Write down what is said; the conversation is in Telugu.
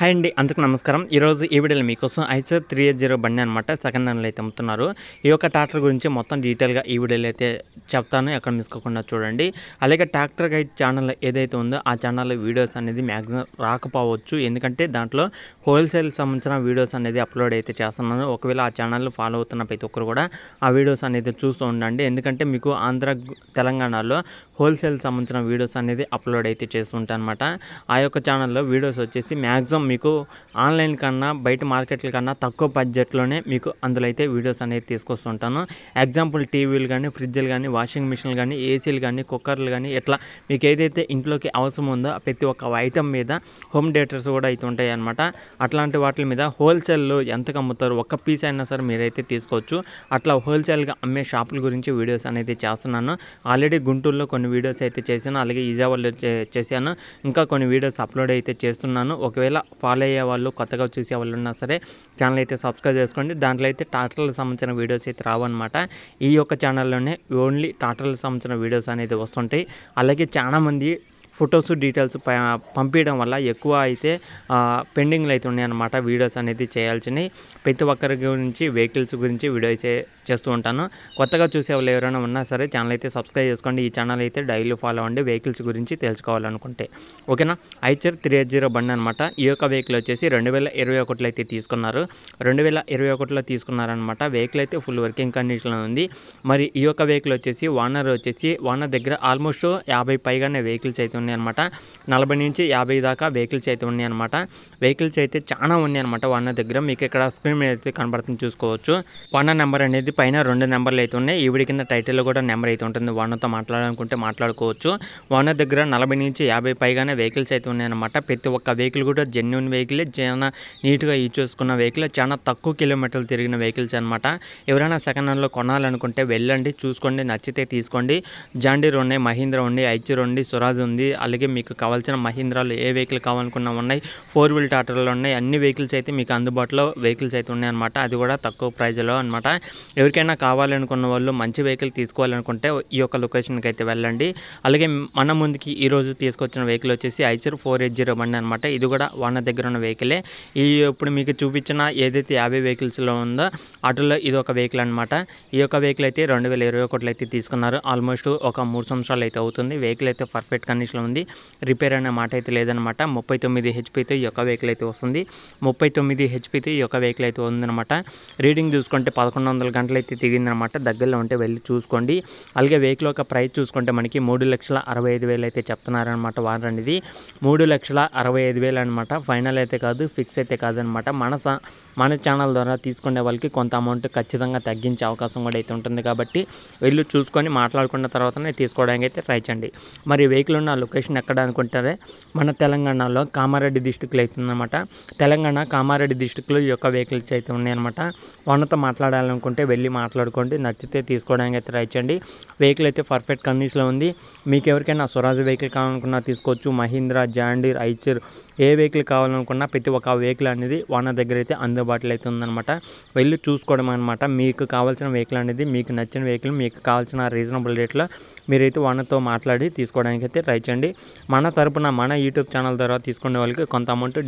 హాయ్ అండి అందుకు నమస్కారం ఈరోజు ఈ వీడియోలో మీకోసం ఐసర్ త్రీ ఎయిట్ జీరో బండి అనమాట సెకండ్ హ్యాండ్లో అయితే అమ్ముతున్నారు ఈ యొక్క ట్రాక్టర్ గురించి మొత్తం డీటెయిల్గా ఈ వీడియోలో అయితే చెప్తాను ఎక్కడ మిస్కోకుండా చూడండి అలాగే ట్రాక్టర్ గైడ్ ఛానల్ ఏదైతే ఉందో ఆ ఛానల్లో వీడియోస్ అనేది మ్యాక్సిమం రాకపోవచ్చు ఎందుకంటే దాంట్లో హోల్సేల్ సంబంధించిన వీడియోస్ అనేది అప్లోడ్ అయితే చేస్తున్నాను ఒకవేళ ఆ ఛానల్ ఫాలో అవుతున్న ప్రతి ఒక్కరు కూడా ఆ వీడియోస్ అనేది చూస్తూ ఉండండి ఎందుకంటే మీకు ఆంధ్ర తెలంగాణలో హోల్సేల్ సంబంధించిన వీడియోస్ అనేది అప్లోడ్ అయితే చేస్తుంటాను అనమాట ఆ యొక్క ఛానల్లో వీడియోస్ వచ్చేసి మ్యాక్సిమం మీకు ఆన్లైన్ కన్నా బయట మార్కెట్ల కన్నా తక్కువ బడ్జెట్లోనే మీకు అందులో అయితే వీడియోస్ అనేది తీసుకొస్తుంటాను ఎగ్జాంపుల్ టీవీలు కానీ ఫ్రిడ్జ్లు కానీ వాషింగ్ మిషన్లు కానీ ఏసీలు కానీ కుక్కర్లు కానీ ఇట్లా మీకు ఏదైతే ఇంట్లోకి అవసరం ఉందో ప్రతి ఒక్క ఐటమ్ మీద హోమ్ థియేటర్స్ కూడా అయితే ఉంటాయి అనమాట అట్లాంటి వాటి మీద హోల్సేల్లో ఎంతకు అమ్ముతారు ఒక్క పీస్ అయినా సరే మీరైతే తీసుకోవచ్చు అట్లా హోల్సేల్గా అమ్మే షాపుల గురించి వీడియోస్ అనేది చేస్తున్నాను ఆల్రెడీ గుంటూరులో కొన్ని కొన్ని వీడియోస్ అయితే చేశాను అలాగే ఈజా వాళ్ళు చేశాను ఇంకా కొన్ని వీడియోస్ అప్లోడ్ అయితే చేస్తున్నాను ఒకవేళ ఫాలో అయ్యే వాళ్ళు కొత్తగా చూసే వాళ్ళు ఉన్నా సరే ఛానల్ అయితే సబ్స్క్రైబ్ చేసుకోండి దాంట్లో అయితే టాటర్లకు సంబంధించిన వీడియోస్ అయితే రావన్నమాట ఈ యొక్క ఛానల్లోనే ఓన్లీ టాటర్లకు సంబంధించిన వీడియోస్ అనేది వస్తుంటాయి అలాగే చాలామంది ఫొటోస్ డీటెయిల్స్ పంపించడం వల్ల ఎక్కువ అయితే పెండింగ్లు అయితే ఉన్నాయన్నమాట వీడియోస్ అనేది చేయాల్సినవి ప్రతి ఒక్కరి గురించి వెహికల్స్ గురించి వీడియో చేస్తూ ఉంటాను కొత్తగా చూసేవాళ్ళు ఎవరైనా ఉన్నా సరే ఛానల్ అయితే సబ్స్క్రైబ్ చేసుకోండి ఈ ఛానల్ అయితే డైలీ ఫాలో అవ్వండి వెహికల్స్ గురించి తెలుసుకోవాలనుకుంటే ఓకేనా ఐచర్ త్రీ ఎయిట్ జీరో బండి అనమాట ఈ యొక్క వెహికల్ వచ్చేసి రెండు వేల ఇరవై ఒకటిలో అయితే తీసుకున్నారు రెండు వేల ఇరవై ఒకటిలో తీసుకున్నారనమాట వెహికల్ అయితే ఫుల్ వర్కింగ్ కండిషన్లో ఉంది మరి ఈ యొక్క వెహికల్ వచ్చేసి వానర్ వచ్చేసి వానర్ దగ్గర ఆల్మోస్ట్ యాభై పైగానే వెహికల్స్ అయితే ఉన్నాయి అనమాట నలభై నుంచి యాభై దాకా వెహికల్స్ అయితే ఉన్నాయి అనమాట వెహికల్స్ అయితే చాలా ఉన్నాయి అనమాట వన్ దగ్గర మీకు ఇక్కడ స్క్రీన్ మీద అయితే కనబడుతుంది చూసుకోవచ్చు వన్ నెంబర్ అనేది పైన రెండు నెంబర్లు అయితే ఉన్నాయి ఈవిడ కింద టైటిల్లో కూడా నెంబర్ అయితే ఉంటుంది వన్తో మాట్లాడాలనుకుంటే మాట్లాడుకోవచ్చు వన్ దగ్గర నలభై నుంచి యాభై పైగానే వెహికల్స్ అయితే ఉన్నాయన్నమాట ప్రతి ఒక్క వెహికల్ కూడా జెన్యున్ వెహికల్ చాలా నీట్గా యూజ్ చేసుకున్న వెహికల్ చాలా తక్కువ కిలోమీటర్లు తిరిగిన వెహికల్స్ అనమాట ఎవరైనా సెకండ్ హ్యాండ్లో కొనాలనుకుంటే వెళ్ళండి చూసుకోండి నచ్చితే తీసుకోండి జాండీర్ ఉన్నాయి మహీంద్ర ఉంది ఐచూర్ ఉంది సురాజ్ ఉంది అలాగే మీకు కావాల్సిన మహీంద్రాలు ఏ వెహికల్ కావాలనుకున్నా ఉన్నాయి ఫోర్ వీల్ టాటర్లో ఉన్నాయి అన్ని వెహికల్స్ అయితే మీకు అందుబాటులో వెహికల్స్ అయితే ఉన్నాయన్నమాట అది కూడా తక్కువ ప్రైజ్లో అనమాట ఎవరికైనా కావాలనుకున్న వాళ్ళు మంచి వెహికల్ తీసుకోవాలనుకుంటే ఈ యొక్క లొకేషన్కి అయితే వెళ్ళండి అలాగే మన ముందుకి ఈరోజు తీసుకొచ్చిన వెహికల్ వచ్చేసి ఐచర్ ఫోర్ ఎయిట్ జీరో బండి అనమాట ఇది కూడా వాన దగ్గర ఉన్న వెహికలే ఈ ఇప్పుడు మీకు చూపించిన ఏదైతే యాభై వెహికల్స్లో ఉందో అటులో ఇది ఒక వెహికల్ అనమాట ఈ యొక్క వెహికల్ అయితే రెండు వేల ఇరవై ఒకటిలో అయితే తీసుకున్నారు ఆల్మోస్ట్ ఒక మూడు సంవత్సరాలు అయితే అవుతుంది వెహికల్ అయితే పర్ఫెక్ట్ కండిషన్లో ఉంది రిపేర్ అనే మాట అయితే లేదనమాట ముప్పై తొమ్మిది హెచ్పితో ఈ యొక్క వెహికల్ అయితే వస్తుంది ముప్పై తొమ్మిది హెచ్పితో ఈ యొక్క వెహికల్ అయితే ఉందన్నమాట రీడింగ్ చూసుకుంటే పదకొండు వందల గంటలు అయితే దిగిందనమాట దగ్గరలో ఉంటే వెళ్ళి చూసుకోండి అలాగే వెహికల్ యొక్క ప్రైస్ చూసుకుంటే మనకి మూడు లక్షల అరవై ఐదు వేలు అయితే చెప్తున్నారనమాట వారండి ఇది మూడు లక్షల అరవై ఐదు వేలు అనమాట ఫైనల్ అయితే కాదు ఫిక్స్ అయితే కాదనమాట మన మన ఛానల్ ద్వారా తీసుకునే వాళ్ళకి కొంత అమౌంట్ ఖచ్చితంగా తగ్గించే అవకాశం కూడా అయితే ఉంటుంది కాబట్టి వెళ్ళి చూసుకొని మాట్లాడుకున్న తర్వాతనే తీసుకోవడానికి అయితే ట్రై చేయండి మరి వెహికల్ ఉన్న లొకేషన్ ఎక్కడ అనుకుంటారే మన తెలంగాణలో కామారెడ్డి డిస్టిక్లో ఉందన్నమాట తెలంగాణ కామారెడ్డి డిస్టిక్లో ఈ యొక్క వెహికల్స్ అయితే ఉన్నాయన్నమాట వాళ్ళతో మాట్లాడాలనుకుంటే వెళ్ళి మాట్లాడుకోండి నచ్చితే తీసుకోవడానికి అయితే ట్రై చేయండి వెహికల్ అయితే పర్ఫెక్ట్ కండిషన్లో ఉంది మీకు ఎవరికైనా స్వరాజ్ వెహికల్ కావాలనుకున్నా తీసుకోవచ్చు మహీంద్రా జాండీర్ ఐచర్ ఏ వెహికల్ కావాలనుకున్నా ప్రతి ఒక్క వెహికల్ అనేది వాళ్ళ దగ్గర అయితే అందుబాటులో అయితే ఉందన్నమాట వెళ్ళి చూసుకోవడం అనమాట మీకు కావాల్సిన వెహికల్ అనేది మీకు నచ్చిన వెహికల్ మీకు కావాల్సిన రీజనబుల్ రేట్లో మీరైతే వాళ్ళతో మాట్లాడి తీసుకోవడానికి అయితే ట్రై చేయండి మన తరపున మన యూట్యూబ్ ఛానల్ ద్వారా తీసుకునే వాళ్ళకి కొంత అమౌంట్